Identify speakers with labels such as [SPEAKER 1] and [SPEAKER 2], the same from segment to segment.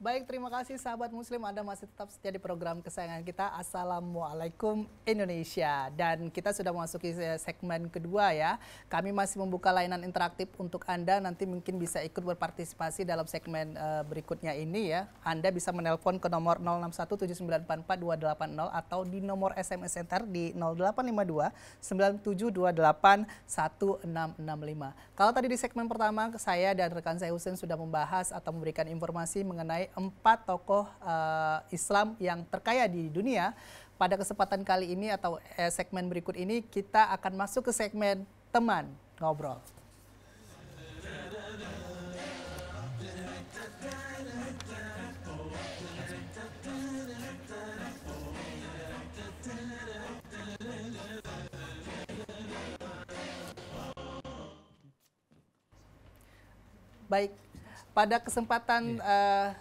[SPEAKER 1] Baik, terima kasih sahabat muslim Anda masih tetap setia di program kesayangan kita. Assalamualaikum Indonesia. Dan kita sudah memasuki segmen kedua ya. Kami masih membuka layanan interaktif untuk Anda. Nanti mungkin bisa ikut berpartisipasi dalam segmen uh, berikutnya ini ya. Anda bisa menelpon ke nomor 0617944280 atau di nomor SMS Center di 0852 9728 1665. Kalau tadi di segmen pertama saya dan rekan saya Husin sudah membahas atau memberikan informasi mengenai empat tokoh uh, Islam yang terkaya di dunia. Pada kesempatan kali ini atau eh, segmen berikut ini kita akan masuk ke segmen teman ngobrol. Baik, pada kesempatan uh,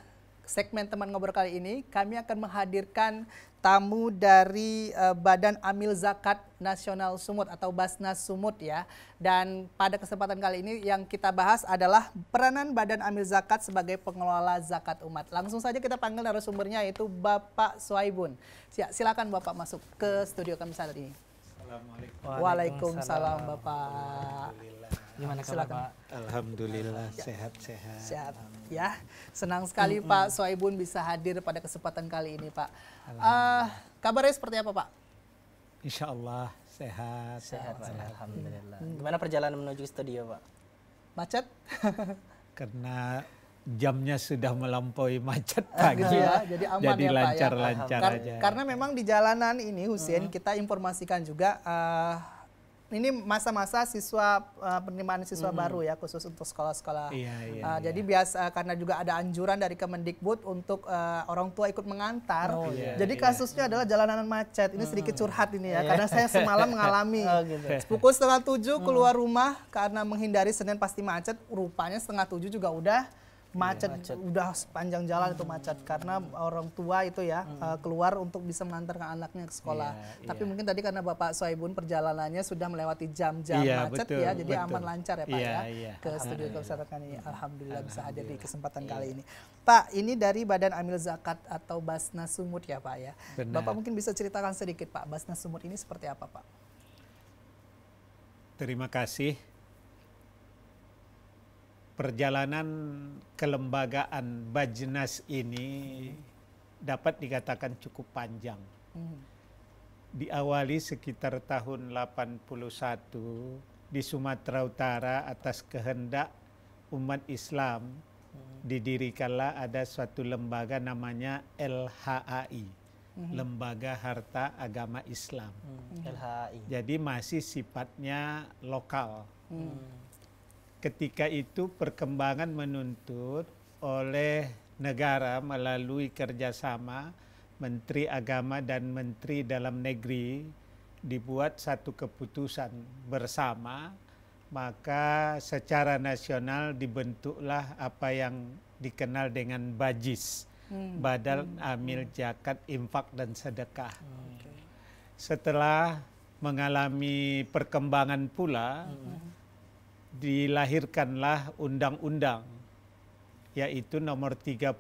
[SPEAKER 1] segmen teman ngobrol kali ini kami akan menghadirkan tamu dari uh, Badan Amil Zakat Nasional Sumut atau Basnas Sumut ya. Dan pada kesempatan kali ini yang kita bahas adalah peranan Badan Amil Zakat sebagai pengelola zakat umat. Langsung saja kita panggil narasumbernya yaitu Bapak Suaibun. Silakan Bapak masuk ke studio kami saat ini.
[SPEAKER 2] Assalamualaikum. Waalaikumsalam, Waalaikumsalam
[SPEAKER 1] Bapak. Gimana kabar Pak?
[SPEAKER 2] Alhamdulillah sehat-sehat. Sehat.
[SPEAKER 1] Ya, senang sekali mm -hmm. Pak Soibun bisa hadir pada kesempatan kali ini Pak. Uh, kabarnya seperti apa Pak? Insya Allah
[SPEAKER 2] sehat. Sehat, sehat. Alhamdulillah. Hmm. Gimana
[SPEAKER 1] perjalanan menuju studio Pak? Macet?
[SPEAKER 2] Karena jamnya sudah melampaui macet pagi. Gitu ya, jadi aman jadi ya, ya. lancar, lancar aja. Karena
[SPEAKER 1] memang di jalanan ini Husin hmm. kita informasikan juga uh, ini masa-masa siswa uh, penerimaan siswa hmm. baru ya khusus untuk sekolah-sekolah. Iya, iya, uh, iya. Jadi biasa eh, karena juga ada anjuran dari Kemendikbud untuk uh, orang tua ikut mengantar. Oh, iya, jadi iya. kasusnya adalah jalanan macet. Ini sedikit curhat ini ya iya. karena saya semalam mengalami. oh, gitu. Pukul setengah tujuh mm. keluar rumah karena menghindari Senin pasti macet. Rupanya setengah tujuh juga udah macet, iya, macet. udah sepanjang jalan hmm. itu macet karena orang tua itu ya hmm. uh, keluar untuk bisa mengantarkan anaknya ke sekolah. Yeah, iya. Tapi yeah. mungkin tadi karena Bapak Soebun perjalanannya sudah melewati jam-jam yeah, macet betul, ya, jadi betul. aman lancar ya Pak yeah, ya yeah. ke studio kesehatan ini. Alhamdulillah, Alhamdulillah bisa hadir di kesempatan yeah. kali iya. ini. Pak, ini dari Badan Amil Zakat atau Basnas Sumut ya Pak ya. Benar. Bapak mungkin bisa ceritakan sedikit Pak, Basnas Sumut ini seperti apa Pak?
[SPEAKER 2] Terima kasih perjalanan kelembagaan Bajnas ini dapat dikatakan cukup panjang. Hmm. Diawali sekitar tahun 81 di Sumatera Utara atas kehendak umat Islam hmm. didirikanlah ada suatu lembaga namanya LHAI,
[SPEAKER 1] hmm.
[SPEAKER 2] Lembaga Harta Agama Islam.
[SPEAKER 1] LHAI.
[SPEAKER 2] Jadi masih sifatnya lokal ketika itu perkembangan menuntut oleh negara melalui kerjasama Menteri Agama dan Menteri Dalam Negeri dibuat satu keputusan bersama maka secara nasional dibentuklah apa yang dikenal dengan bajis hmm. badan hmm. amil zakat hmm. infak dan sedekah Hmm. setelah mengalami perkembangan pula hmm dilahirkanlah undang-undang yaitu nomor 38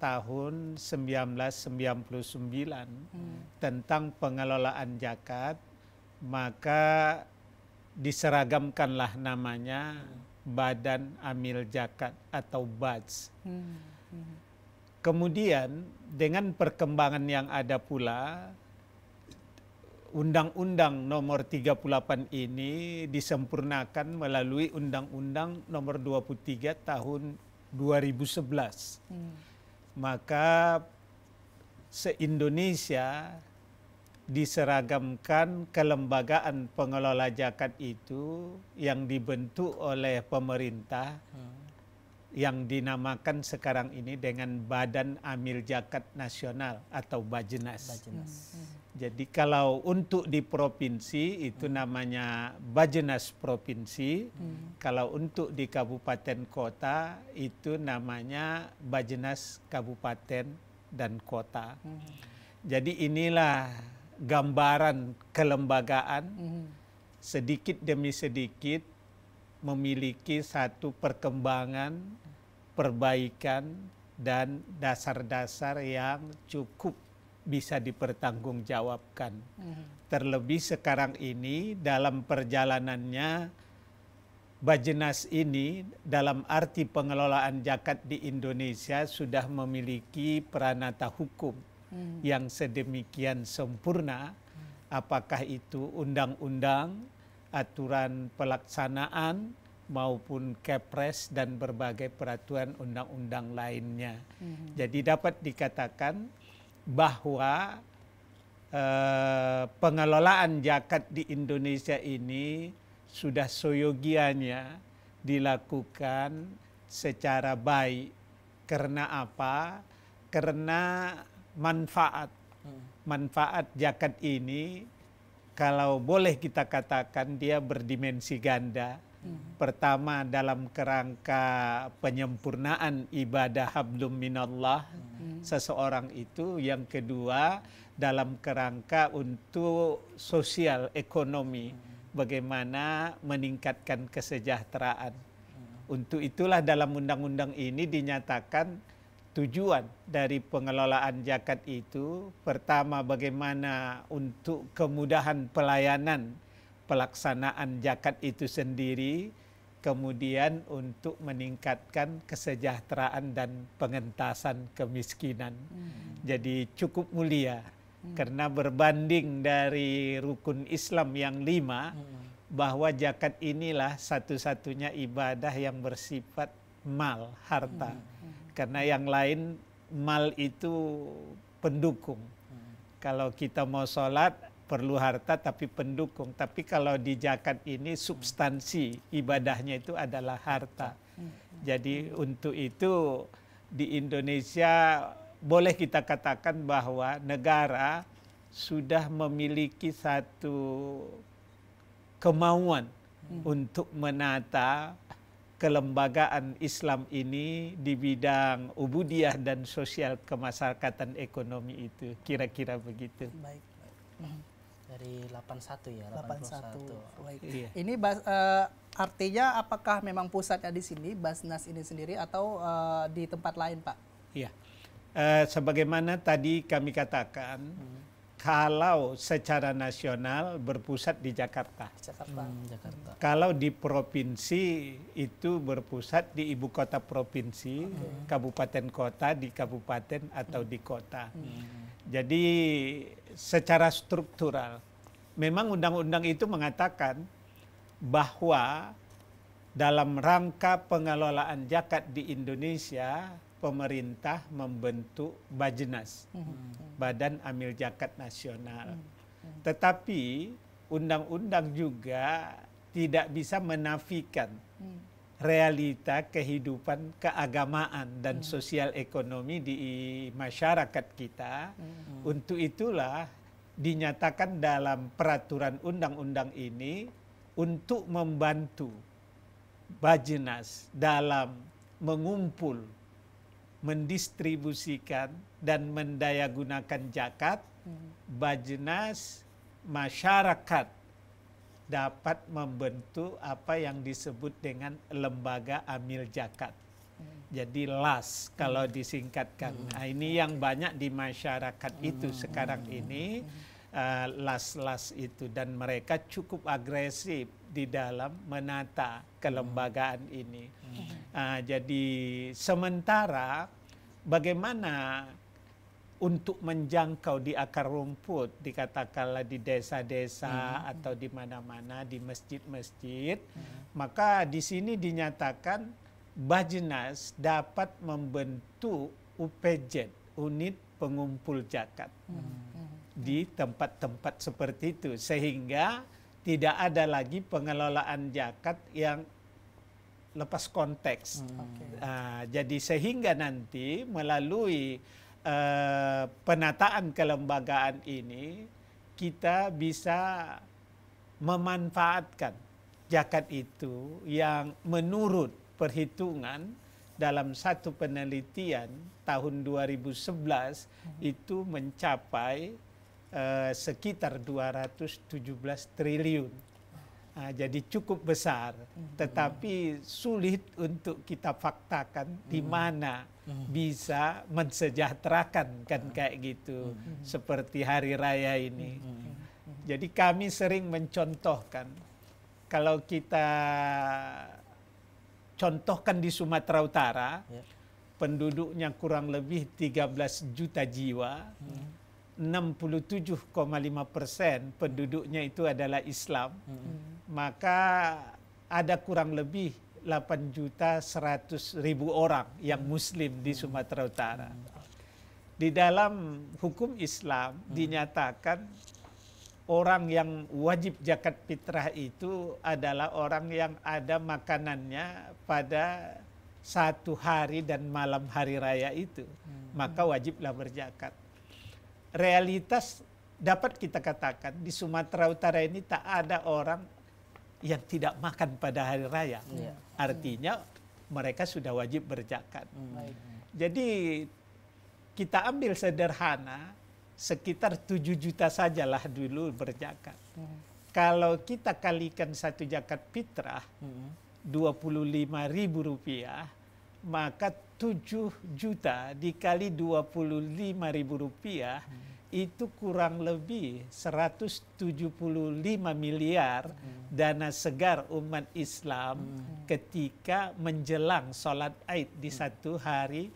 [SPEAKER 2] tahun 1999 hmm. tentang pengelolaan zakat maka diseragamkanlah namanya Badan Amil Zakat atau BADS. Hmm. Hmm. Kemudian dengan perkembangan yang ada pula Undang-Undang Nomor 38 ini disempurnakan melalui Undang-Undang Nomor 23 tahun 2011. Hmm. Maka se-Indonesia diseragamkan kelembagaan pengelola zakat itu yang dibentuk oleh pemerintah hmm. yang dinamakan sekarang ini dengan Badan Amil Zakat Nasional atau Bajenas. Bajenas. Hmm. Jadi kalau untuk di provinsi itu hmm. namanya Bajenas Provinsi, hmm. kalau untuk di kabupaten kota itu namanya Bajenas Kabupaten dan Kota. Hmm. Jadi inilah gambaran kelembagaan hmm. sedikit demi sedikit memiliki satu perkembangan, perbaikan dan dasar-dasar yang cukup bisa dipertanggungjawabkan. Mm-hmm. Terlebih sekarang ini dalam perjalanannya Bajenas ini dalam arti pengelolaan zakat di Indonesia sudah memiliki peranata hukum mm-hmm. yang sedemikian sempurna. Mhm. Apakah itu undang-undang, aturan pelaksanaan, maupun Kepres dan berbagai peraturan undang-undang lainnya. Mm-hmm. Jadi dapat dikatakan bahwa eh, pengelolaan zakat di Indonesia ini sudah soyogianya dilakukan secara baik. Karena apa? Karena manfaat. Hmm. Manfaat zakat ini kalau boleh kita katakan dia berdimensi ganda Pertama dalam kerangka penyempurnaan ibadah hablum minallah hmm. seseorang itu, yang kedua dalam kerangka untuk sosial ekonomi hmm. bagaimana meningkatkan kesejahteraan. Untuk itulah dalam undang-undang ini dinyatakan tujuan dari pengelolaan jaket itu pertama bagaimana untuk kemudahan pelayanan pelaksanaan zakat itu sendiri, kemudian untuk meningkatkan kesejahteraan dan pengentasan kemiskinan. Hmm. Jadi cukup mulia hmm. karena berbanding dari rukun Islam yang lima, hmm. bahwa zakat inilah satu-satunya ibadah yang bersifat mal harta, hmm. hmm. karena yang lain mal itu pendukung. Hmm. Kalau kita mau sholat perlu harta tapi pendukung. Tapi kalau di zakat ini substansi ibadahnya itu adalah harta. Hmm. Jadi untuk itu di Indonesia boleh kita katakan bahwa negara sudah memiliki satu kemauan hmm. untuk menata kelembagaan Islam ini di bidang ubudiah dan sosial kemasyarakatan ekonomi itu kira-kira begitu. Baik. baik. Hmm dari
[SPEAKER 1] 81 ya 81, 81. Iya.
[SPEAKER 2] ini bas, uh, artinya apakah
[SPEAKER 1] memang pusatnya di sini Basnas ini sendiri atau uh, di tempat lain Pak
[SPEAKER 2] iya uh, sebagaimana tadi kami katakan hmm. kalau secara nasional berpusat di Jakarta Jakarta hmm, Jakarta kalau di provinsi itu berpusat di ibu kota provinsi okay. Hmm. kabupaten kota di kabupaten atau hmm. di kota hmm jadi secara struktural memang undang-undang itu mengatakan bahwa dalam rangka pengelolaan zakat di Indonesia pemerintah membentuk Bajnas hmm. Badan Amil Zakat Nasional. Hmm. Hmm. Tetapi undang-undang juga tidak bisa menafikan realita kehidupan keagamaan dan hmm. sosial ekonomi di masyarakat kita. Hmm. Untuk itulah dinyatakan dalam peraturan undang-undang ini untuk membantu Bajenas dalam mengumpul, mendistribusikan dan mendayagunakan zakat, hmm. Bajenas masyarakat dapat membentuk apa yang disebut dengan lembaga amil jakat, hmm. Jadi LAS kalau hmm. disingkatkan. Hmm. Nah, ini yang banyak di masyarakat itu sekarang ini eh, las-las uh, itu dan mereka cukup agresif di dalam menata kelembagaan ini. Uh, jadi sementara bagaimana untuk menjangkau di akar rumput, dikatakanlah di desa-desa hmm. atau di mana-mana, di masjid-masjid, hmm. maka di sini dinyatakan bajnas dapat membentuk UPJ, unit pengumpul zakat. Hmm. hmm. Di tempat-tempat seperti itu sehingga tidak ada lagi pengelolaan zakat yang lepas konteks. Hmm. Uh, jadi sehingga nanti melalui uh, penataan kelembagaan ini kita bisa memanfaatkan jakat itu yang menurut perhitungan dalam satu penelitian tahun 2011 hmm. itu mencapai uh, sekitar 217 triliun. Ah, jadi cukup besar, hmm. tetapi sulit untuk kita faktakan di hmm. mana hmm. bisa mensejahterakan kan kayak gitu seperti hari raya ini. Jadi kami sering mencontohkan kalau kita contohkan di Sumatera Utara ya. penduduknya kurang lebih 13 juta jiwa. 67,5 persen penduduknya itu adalah Islam. Hmm maka ada kurang lebih 8 juta 100 ribu orang yang muslim di hmm. Sumatera Utara. Di dalam hukum Islam hmm. dinyatakan orang yang wajib zakat fitrah itu adalah orang yang ada makanannya pada satu hari dan malam hari raya itu. Hmm. Maka wajiblah berzakat. Realitas dapat kita katakan di Sumatera Utara ini tak ada orang yang tidak makan pada hari raya. Yeah. Artinya mereka sudah wajib berzakat. Mm. Jadi kita ambil sederhana sekitar 7 juta sajalah dulu berzakat. Mm. Kalau kita kalikan satu zakat fitrah mm. lima ribu rupiah, maka 7 juta dikali 25 ribu rupiah mm itu kurang lebih 175 miliar hmm. dana segar umat Islam hmm. ketika menjelang sholat Aid di hmm. satu hari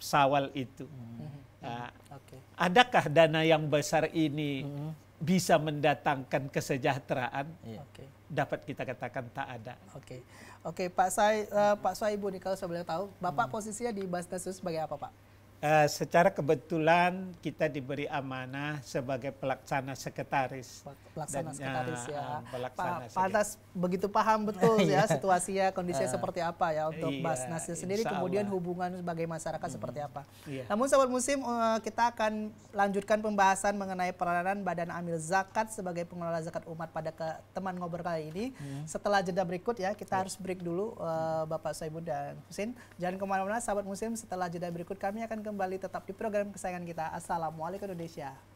[SPEAKER 2] Sawal itu. Hmm. hmm. Nah, okay. Adakah dana yang besar ini hmm. bisa mendatangkan kesejahteraan? Yeah. Okay. Dapat kita katakan tak ada. Oke, okay. oke okay, Pak
[SPEAKER 1] Sai, uh, Pak nih kalau saya boleh tahu, Bapak hmm. posisinya di Basnas sebagai apa Pak?
[SPEAKER 2] Uh, secara kebetulan kita diberi amanah sebagai pelaksana sekretaris. Pelaksana Dan, sekretaris ya. Eh, pelaksana pa,
[SPEAKER 1] sekretaris. begitu paham betul iya. ya situasinya, kondisinya uh, seperti apa ya untuk iya, Basnas sendiri, kemudian hubungan sebagai masyarakat hmm. seperti apa. Iya. Namun sahabat musim uh, kita akan lanjutkan pembahasan mengenai peranan Badan Amil Zakat sebagai pengelola zakat umat pada ke teman ngobrol kali ini. Hmm. Setelah jeda berikut ya, kita iya. harus break dulu uh, Bapak Soebun dan Husin. Jangan kemana-mana sahabat musim, setelah jeda berikut kami akan ke kembali tetap di program kesayangan kita. Assalamualaikum Indonesia.